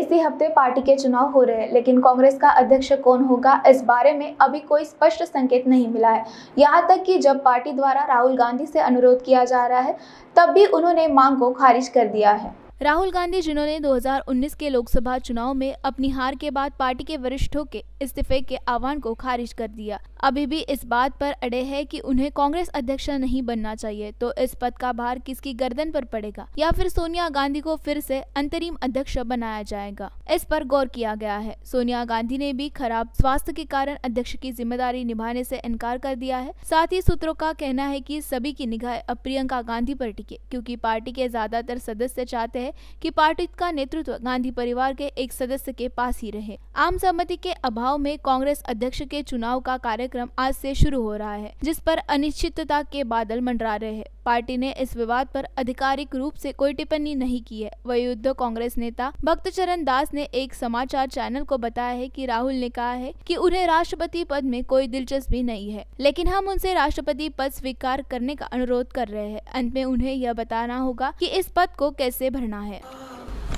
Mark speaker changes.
Speaker 1: इसी हफ्ते पार्टी के चुनाव हो रहे हैं लेकिन कांग्रेस का अध्यक्ष कौन होगा इस बारे में अभी कोई स्पष्ट संकेत नहीं मिला है यहाँ तक कि जब पार्टी द्वारा राहुल गांधी से अनुरोध किया जा रहा है तब भी उन्होंने मांग को खारिज कर दिया है राहुल गांधी जिन्होंने 2019 के लोकसभा चुनाव में अपनी हार के बाद पार्टी के वरिष्ठों के इस्तीफे के आह्वान को खारिज कर दिया अभी भी इस बात पर अड़े है कि उन्हें कांग्रेस अध्यक्ष नहीं बनना चाहिए तो इस पद का भार किसकी गर्दन पर पड़ेगा या फिर सोनिया गांधी को फिर से अंतरिम अध्यक्ष बनाया जाएगा इस पर गौर किया गया है सोनिया गांधी ने भी खराब स्वास्थ्य के कारण अध्यक्ष की जिम्मेदारी निभाने से इनकार कर दिया है साथ ही सूत्रों का कहना है की सभी की निगाह अब प्रियंका गांधी पर टिके क्यूँकी पार्टी के ज्यादातर सदस्य चाहते हैं है कि पार्टी का नेतृत्व गांधी परिवार के एक सदस्य के पास ही रहे आम सहमति के अभाव में कांग्रेस अध्यक्ष के चुनाव का कार्यक्रम आज से शुरू हो रहा है जिस पर अनिश्चितता के बादल मंडरा रहे हैं पार्टी ने इस विवाद पर आधिकारिक रूप से कोई टिप्पणी नहीं की है युद्ध कांग्रेस नेता भक्त चरण दास ने एक समाचार चैनल को बताया है कि राहुल ने कहा है कि उन्हें राष्ट्रपति पद में कोई दिलचस्पी नहीं है लेकिन हम उनसे राष्ट्रपति पद स्वीकार करने का अनुरोध कर रहे हैं अंत में उन्हें यह बताना होगा की इस पद को कैसे भरना है